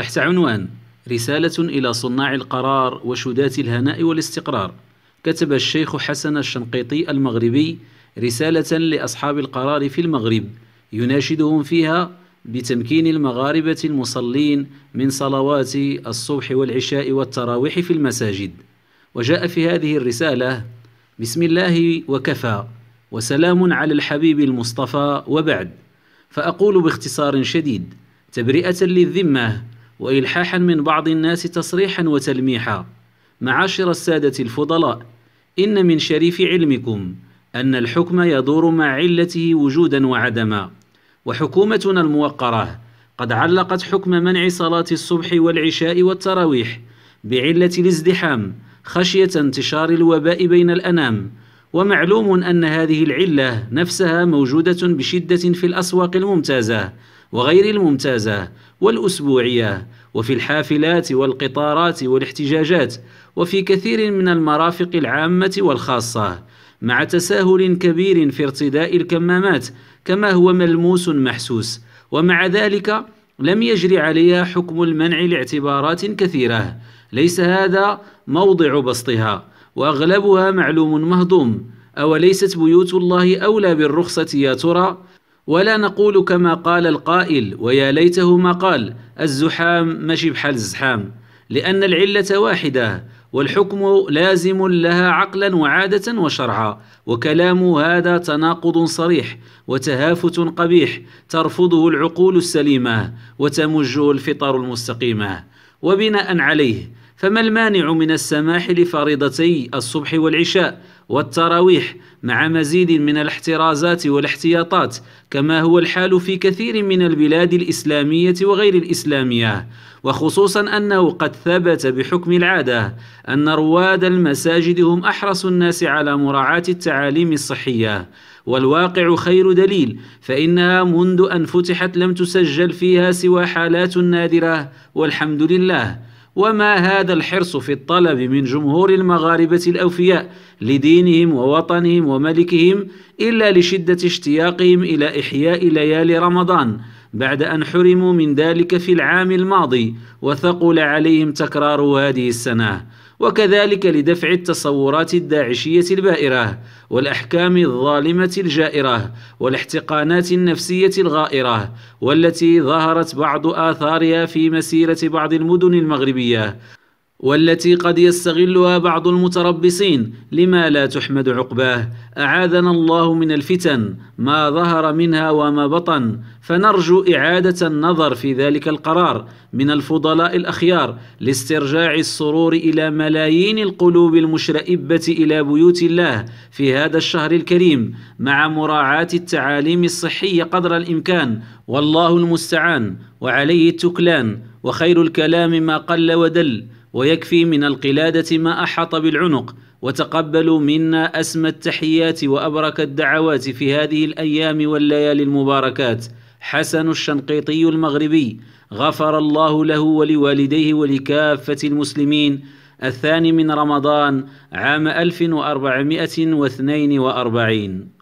تحت عنوان رسالة إلى صناع القرار وشداة الهناء والاستقرار كتب الشيخ حسن الشنقيطي المغربي رسالة لأصحاب القرار في المغرب يناشدهم فيها بتمكين المغاربة المصلين من صلوات الصبح والعشاء والتراويح في المساجد وجاء في هذه الرسالة بسم الله وكفى وسلام على الحبيب المصطفى وبعد فأقول باختصار شديد تبرئة للذمة وإلحاحا من بعض الناس تصريحا وتلميحا معاشر السادة الفضلاء إن من شريف علمكم أن الحكم يدور مع علته وجودا وعدما وحكومتنا الموقرة قد علقت حكم منع صلاة الصبح والعشاء والتراويح بعلة الازدحام خشية انتشار الوباء بين الأنام ومعلوم أن هذه العلة نفسها موجودة بشدة في الأسواق الممتازة وغير الممتازة والأسبوعية وفي الحافلات والقطارات والاحتجاجات وفي كثير من المرافق العامة والخاصة مع تساهل كبير في ارتداء الكمامات كما هو ملموس محسوس ومع ذلك لم يجري عليها حكم المنع لاعتبارات كثيرة ليس هذا موضع بسطها وأغلبها معلوم مهضوم أوليست بيوت الله أولى بالرخصة يا ترى؟ ولا نقول كما قال القائل ويا ليته ما قال الزحام ماشي بحال الزحام لأن العلة واحدة والحكم لازم لها عقلا وعادة وشرعا وكلام هذا تناقض صريح وتهافت قبيح ترفضه العقول السليمة وتمجه الفطر المستقيمة وبناء عليه فما المانع من السماح لفريضتي الصبح والعشاء والتراويح مع مزيد من الاحترازات والاحتياطات كما هو الحال في كثير من البلاد الاسلاميه وغير الاسلاميه وخصوصا انه قد ثبت بحكم العاده ان رواد المساجد هم احرص الناس على مراعاه التعاليم الصحيه والواقع خير دليل فانها منذ ان فتحت لم تسجل فيها سوى حالات نادره والحمد لله وما هذا الحرص في الطلب من جمهور المغاربة الأوفياء لدينهم ووطنهم وملكهم إلا لشدة اشتياقهم إلى إحياء ليالي رمضان بعد أن حرموا من ذلك في العام الماضي وثقل عليهم تكرار هذه السنة وكذلك لدفع التصورات الداعشية البائرة والأحكام الظالمة الجائرة والاحتقانات النفسية الغائرة والتي ظهرت بعض آثارها في مسيرة بعض المدن المغربية والتي قد يستغلها بعض المتربصين لما لا تحمد عقباه اعاذنا الله من الفتن ما ظهر منها وما بطن فنرجو اعاده النظر في ذلك القرار من الفضلاء الاخيار لاسترجاع السرور الى ملايين القلوب المشرئبه الى بيوت الله في هذا الشهر الكريم مع مراعاه التعاليم الصحيه قدر الامكان والله المستعان وعليه التكلان وخير الكلام ما قل ودل ويكفي من القلادة ما أحاط بالعنق وتقبلوا منا أسمى التحيات وأبرك الدعوات في هذه الأيام والليالي المباركات حسن الشنقيطي المغربي غفر الله له ولوالديه ولكافة المسلمين الثاني من رمضان عام 1442